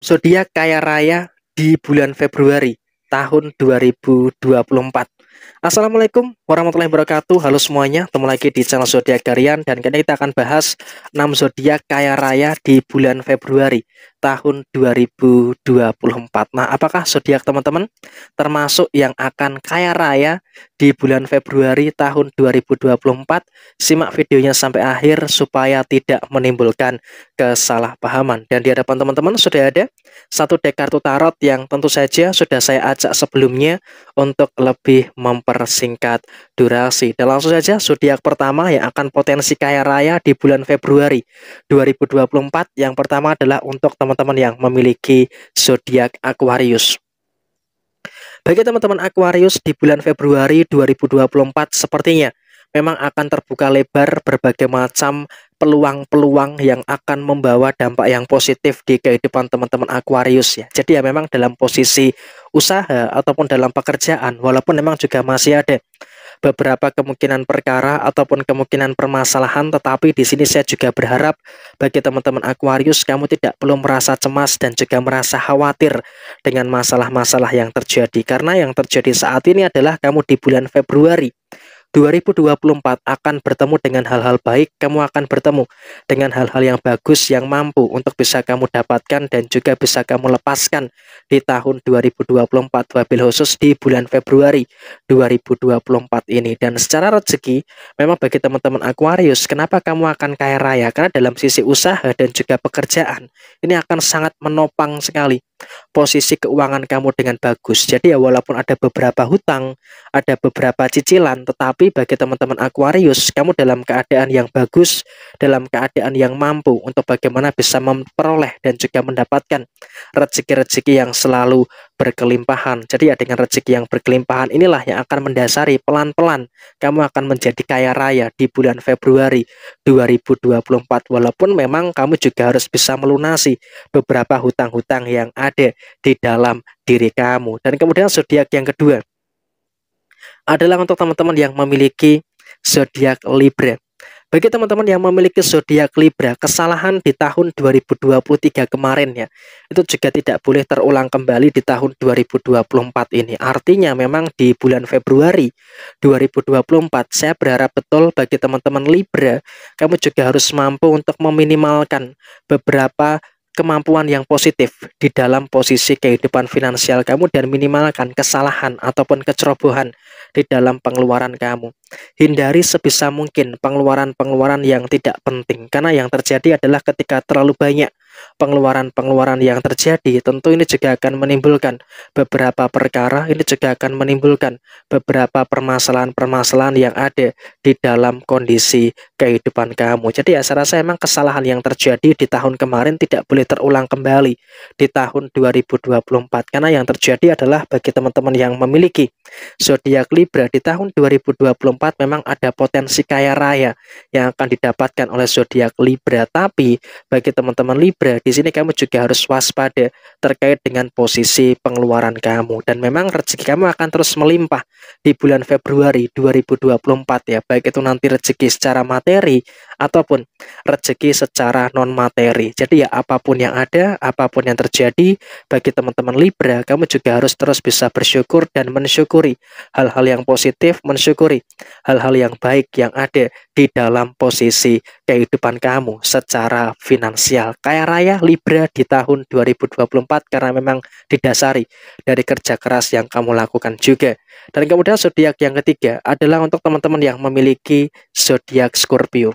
zodiak kaya raya di bulan Februari tahun 2024. Assalamualaikum warahmatullahi wabarakatuh. Halo semuanya, ketemu lagi di channel Zodiak Garian dan kali ini kita akan bahas 6 zodiak kaya raya di bulan Februari tahun 2024. Nah, apakah zodiak teman-teman termasuk yang akan kaya raya di bulan Februari tahun 2024? Simak videonya sampai akhir supaya tidak menimbulkan kesalahpahaman. Dan di hadapan teman-teman sudah ada satu dek kartu tarot yang tentu saja sudah saya ajak sebelumnya untuk lebih mempersingkat durasi. Dan langsung saja zodiak pertama yang akan potensi kaya raya di bulan Februari 2024 yang pertama adalah untuk teman-teman yang memiliki zodiak Aquarius. Bagi teman-teman Aquarius di bulan Februari 2024 sepertinya memang akan terbuka lebar berbagai macam peluang-peluang yang akan membawa dampak yang positif di kehidupan teman-teman Aquarius ya. Jadi ya memang dalam posisi usaha ataupun dalam pekerjaan walaupun memang juga masih ada beberapa kemungkinan perkara ataupun kemungkinan permasalahan, tetapi di sini saya juga berharap bagi teman-teman Aquarius kamu tidak perlu merasa cemas dan juga merasa khawatir dengan masalah-masalah yang terjadi karena yang terjadi saat ini adalah kamu di bulan Februari 2024 akan bertemu dengan hal-hal baik, kamu akan bertemu dengan hal-hal yang bagus yang mampu untuk bisa kamu dapatkan dan juga bisa kamu lepaskan di tahun 2024 wabil khusus di bulan Februari 2024 ini. Dan secara rezeki, memang bagi teman-teman Aquarius, kenapa kamu akan kaya raya? Karena dalam sisi usaha dan juga pekerjaan, ini akan sangat menopang sekali posisi keuangan kamu dengan bagus. Jadi ya walaupun ada beberapa hutang, ada beberapa cicilan, tetapi bagi teman-teman Aquarius, kamu dalam keadaan yang bagus, dalam keadaan yang mampu untuk bagaimana bisa memperoleh dan juga mendapatkan rezeki-rezeki yang selalu berkelimpahan. Jadi ya dengan rezeki yang berkelimpahan inilah yang akan mendasari pelan-pelan kamu akan menjadi kaya raya di bulan Februari 2024 walaupun memang kamu juga harus bisa melunasi beberapa hutang-hutang yang ada di dalam diri kamu. Dan kemudian zodiak yang kedua adalah untuk teman-teman yang memiliki zodiak Libra. Bagi teman-teman yang memiliki zodiak Libra, kesalahan di tahun 2023 kemarin ya, itu juga tidak boleh terulang kembali di tahun 2024 ini. Artinya memang di bulan Februari 2024, saya berharap betul bagi teman-teman Libra, kamu juga harus mampu untuk meminimalkan beberapa kemampuan yang positif di dalam posisi kehidupan finansial kamu dan minimalkan kesalahan ataupun kecerobohan di dalam pengeluaran kamu. Hindari sebisa mungkin pengeluaran-pengeluaran yang tidak penting karena yang terjadi adalah ketika terlalu banyak pengeluaran-pengeluaran yang terjadi, tentu ini juga akan menimbulkan beberapa perkara, ini juga akan menimbulkan beberapa permasalahan-permasalahan yang ada di dalam kondisi kehidupan kamu. Jadi ya saya rasa emang kesalahan yang terjadi di tahun kemarin tidak boleh terulang kembali di tahun 2024 karena yang terjadi adalah bagi teman-teman yang memiliki zodiak Libra di tahun 2024 memang ada potensi kaya raya yang akan didapatkan oleh zodiak Libra tapi bagi teman-teman Libra Libra, di sini kamu juga harus waspada terkait dengan posisi pengeluaran kamu. Dan memang rezeki kamu akan terus melimpah di bulan Februari 2024 ya, baik itu nanti rezeki secara materi ataupun rezeki secara non materi. Jadi ya apapun yang ada, apapun yang terjadi bagi teman-teman Libra, kamu juga harus terus bisa bersyukur dan mensyukuri hal-hal yang positif, mensyukuri hal-hal yang baik yang ada di dalam posisi kehidupan kamu secara finansial. Kaya raya Libra di tahun 2024 karena memang didasari dari kerja keras yang kamu lakukan juga. Dan kemudian zodiak yang ketiga adalah untuk teman-teman yang memiliki zodiak Scorpio.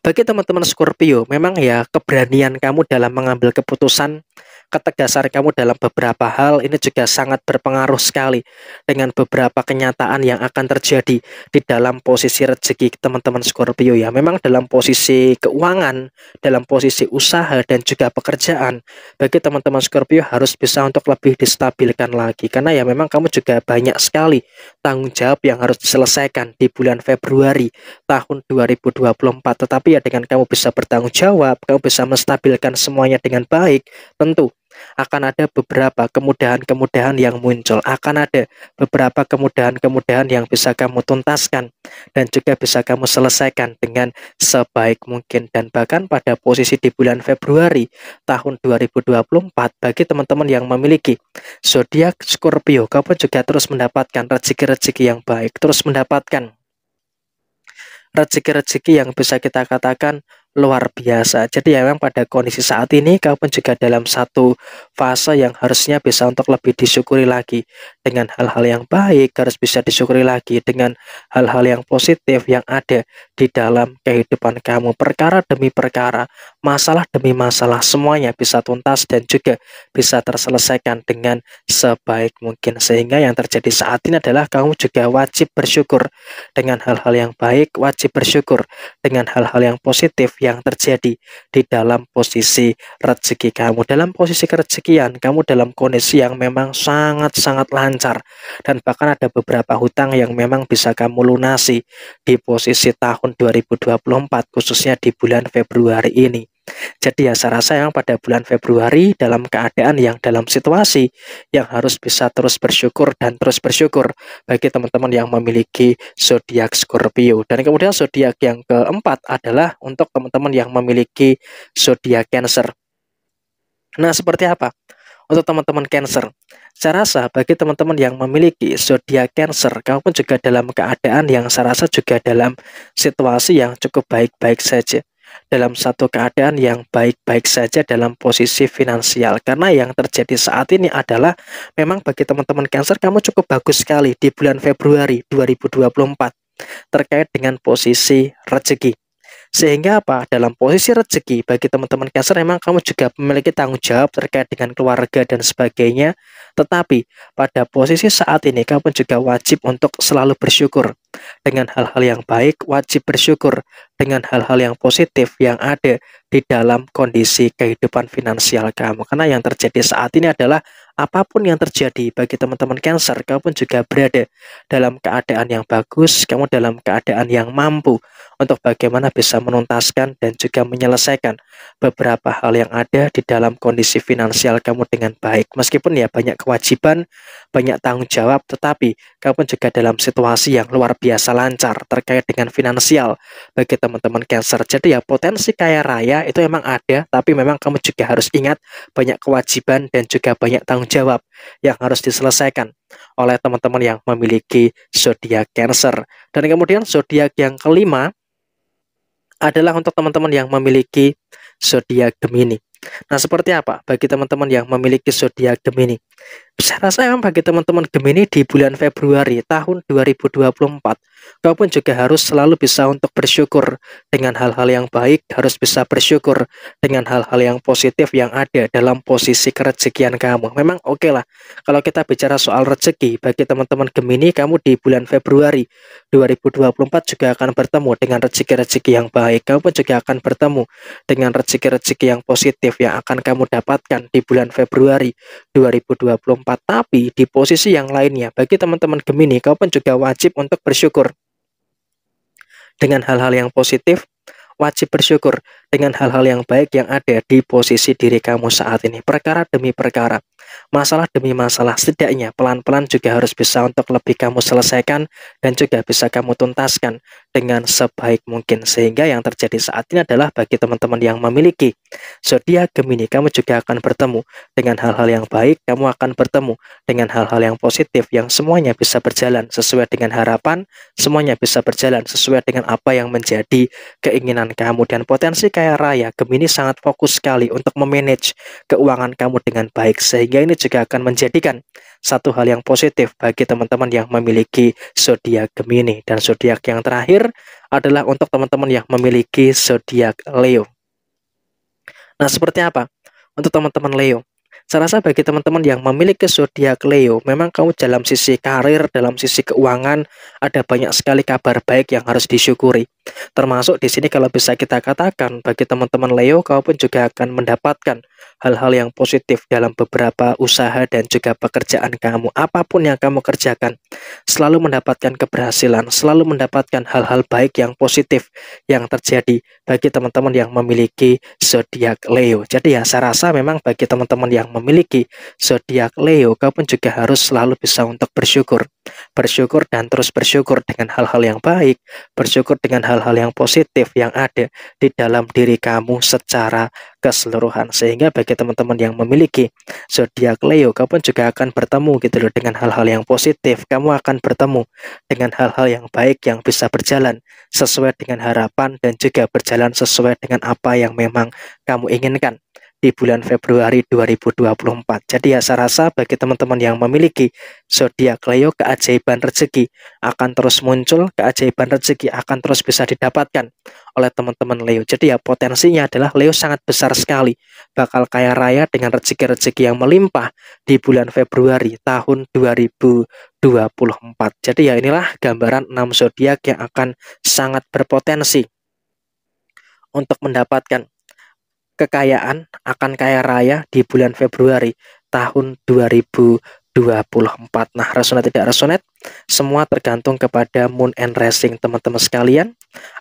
Bagi teman-teman Scorpio, memang ya keberanian kamu dalam mengambil keputusan ketegasan kamu dalam beberapa hal ini juga sangat berpengaruh sekali dengan beberapa kenyataan yang akan terjadi di dalam posisi rezeki teman-teman Scorpio ya. Memang dalam posisi keuangan, dalam posisi usaha dan juga pekerjaan bagi teman-teman Scorpio harus bisa untuk lebih distabilkan lagi karena ya memang kamu juga banyak sekali tanggung jawab yang harus diselesaikan di bulan Februari tahun 2024. Tetapi ya dengan kamu bisa bertanggung jawab, kamu bisa menstabilkan semuanya dengan baik, tentu akan ada beberapa kemudahan-kemudahan yang muncul, akan ada beberapa kemudahan-kemudahan yang bisa kamu tuntaskan dan juga bisa kamu selesaikan dengan sebaik mungkin dan bahkan pada posisi di bulan Februari tahun 2024 bagi teman-teman yang memiliki zodiak Scorpio, kamu juga terus mendapatkan rezeki-rezeki yang baik, terus mendapatkan rezeki-rezeki yang bisa kita katakan luar biasa. Jadi ya memang pada kondisi saat ini kamu juga dalam satu fase yang harusnya bisa untuk lebih disyukuri lagi dengan hal-hal yang baik harus bisa disyukuri lagi dengan hal-hal yang positif yang ada di dalam kehidupan kamu. Perkara demi perkara, masalah demi masalah semuanya bisa tuntas dan juga bisa terselesaikan dengan sebaik mungkin. Sehingga yang terjadi saat ini adalah kamu juga wajib bersyukur dengan hal-hal yang baik, wajib bersyukur dengan hal-hal yang positif yang terjadi di dalam posisi rezeki kamu. Dalam posisi kerezekian, kamu dalam kondisi yang memang sangat-sangat lancar. Dan bahkan ada beberapa hutang yang memang bisa kamu lunasi di posisi tahun 2024, khususnya di bulan Februari ini. Jadi ya saya rasa yang pada bulan Februari dalam keadaan yang dalam situasi yang harus bisa terus bersyukur dan terus bersyukur bagi teman-teman yang memiliki zodiak Scorpio. Dan kemudian zodiak yang keempat adalah untuk teman-teman yang memiliki zodiak Cancer. Nah, seperti apa? Untuk teman-teman Cancer, saya rasa bagi teman-teman yang memiliki zodiak Cancer, kamu pun juga dalam keadaan yang saya rasa juga dalam situasi yang cukup baik-baik saja dalam satu keadaan yang baik-baik saja dalam posisi finansial. Karena yang terjadi saat ini adalah memang bagi teman-teman Cancer kamu cukup bagus sekali di bulan Februari 2024 terkait dengan posisi rezeki. Sehingga apa? Dalam posisi rezeki bagi teman-teman Cancer memang kamu juga memiliki tanggung jawab terkait dengan keluarga dan sebagainya. Tetapi pada posisi saat ini kamu juga wajib untuk selalu bersyukur dengan hal-hal yang baik, wajib bersyukur dengan hal-hal yang positif yang ada di dalam kondisi kehidupan finansial kamu. Karena yang terjadi saat ini adalah apapun yang terjadi bagi teman-teman Cancer, kamu pun juga berada dalam keadaan yang bagus, kamu dalam keadaan yang mampu untuk bagaimana bisa menuntaskan dan juga menyelesaikan beberapa hal yang ada di dalam kondisi finansial kamu dengan baik. Meskipun ya banyak kewajiban, banyak tanggung jawab, tetapi kamu pun juga dalam situasi yang luar biasa lancar terkait dengan finansial bagi teman teman-teman Cancer. Jadi ya potensi kaya raya itu memang ada, tapi memang kamu juga harus ingat banyak kewajiban dan juga banyak tanggung jawab yang harus diselesaikan oleh teman-teman yang memiliki zodiak Cancer. Dan kemudian zodiak yang kelima adalah untuk teman-teman yang memiliki zodiak Gemini. Nah, seperti apa bagi teman-teman yang memiliki zodiak Gemini? Saya rasa memang bagi teman-teman Gemini di bulan Februari tahun 2024 Kau pun juga harus selalu bisa untuk bersyukur dengan hal-hal yang baik, harus bisa bersyukur dengan hal-hal yang positif yang ada dalam posisi kerejekian kamu. Memang oke okay lah, kalau kita bicara soal rezeki, bagi teman-teman Gemini, kamu di bulan Februari 2024 juga akan bertemu dengan rezeki-rezeki yang baik. Kau pun juga akan bertemu dengan rezeki-rezeki yang positif yang akan kamu dapatkan di bulan Februari 2024. Tapi di posisi yang lainnya, bagi teman-teman Gemini, kau pun juga wajib untuk bersyukur dengan hal-hal yang positif, wajib bersyukur dengan hal-hal yang baik yang ada di posisi diri kamu saat ini, perkara demi perkara masalah demi masalah setidaknya pelan-pelan juga harus bisa untuk lebih kamu selesaikan dan juga bisa kamu tuntaskan dengan sebaik mungkin sehingga yang terjadi saat ini adalah bagi teman-teman yang memiliki zodiak Gemini kamu juga akan bertemu dengan hal-hal yang baik kamu akan bertemu dengan hal-hal yang positif yang semuanya bisa berjalan sesuai dengan harapan semuanya bisa berjalan sesuai dengan apa yang menjadi keinginan kamu dan potensi kaya raya Gemini sangat fokus sekali untuk memanage keuangan kamu dengan baik sehingga ini juga akan menjadikan satu hal yang positif bagi teman-teman yang memiliki zodiak Gemini dan zodiak yang terakhir adalah untuk teman-teman yang memiliki zodiak Leo. Nah, seperti apa? Untuk teman-teman Leo, saya rasa bagi teman-teman yang memiliki zodiak Leo, memang kamu dalam sisi karir, dalam sisi keuangan, ada banyak sekali kabar baik yang harus disyukuri. Termasuk di sini kalau bisa kita katakan, bagi teman-teman Leo, kamu pun juga akan mendapatkan hal-hal yang positif dalam beberapa usaha dan juga pekerjaan kamu. Apapun yang kamu kerjakan, selalu mendapatkan keberhasilan, selalu mendapatkan hal-hal baik yang positif yang terjadi bagi teman-teman yang memiliki zodiak Leo. Jadi ya, saya rasa memang bagi teman-teman yang memiliki memiliki, zodiak Leo kau pun juga harus selalu bisa untuk bersyukur. Bersyukur dan terus bersyukur dengan hal-hal yang baik, bersyukur dengan hal-hal yang positif yang ada di dalam diri kamu secara keseluruhan. Sehingga bagi teman-teman yang memiliki zodiak Leo, kau pun juga akan bertemu gitu loh dengan hal-hal yang positif. Kamu akan bertemu dengan hal-hal yang baik yang bisa berjalan sesuai dengan harapan dan juga berjalan sesuai dengan apa yang memang kamu inginkan di bulan Februari 2024. Jadi ya saya rasa bagi teman-teman yang memiliki zodiak Leo keajaiban rezeki akan terus muncul, keajaiban rezeki akan terus bisa didapatkan oleh teman-teman Leo. Jadi ya potensinya adalah Leo sangat besar sekali bakal kaya raya dengan rezeki-rezeki yang melimpah di bulan Februari tahun 2024. Jadi ya inilah gambaran 6 zodiak yang akan sangat berpotensi untuk mendapatkan kekayaan akan kaya raya di bulan Februari tahun 2024. Nah, resonet tidak resonet, semua tergantung kepada moon and rising teman-teman sekalian.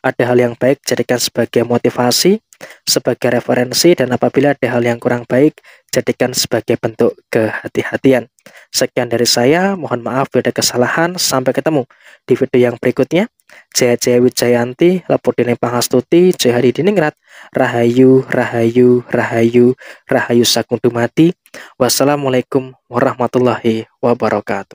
Ada hal yang baik jadikan sebagai motivasi, sebagai referensi, dan apabila ada hal yang kurang baik, jadikan sebagai bentuk kehati-hatian. Sekian dari saya, mohon maaf bila ada kesalahan, sampai ketemu di video yang berikutnya. Jaya Jaya Wijayanti, Lepudini Pangastuti, Hadi Diningrat, Rahayu, Rahayu, Rahayu, Rahayu Sakundumati. Wassalamualaikum warahmatullahi wabarakatuh.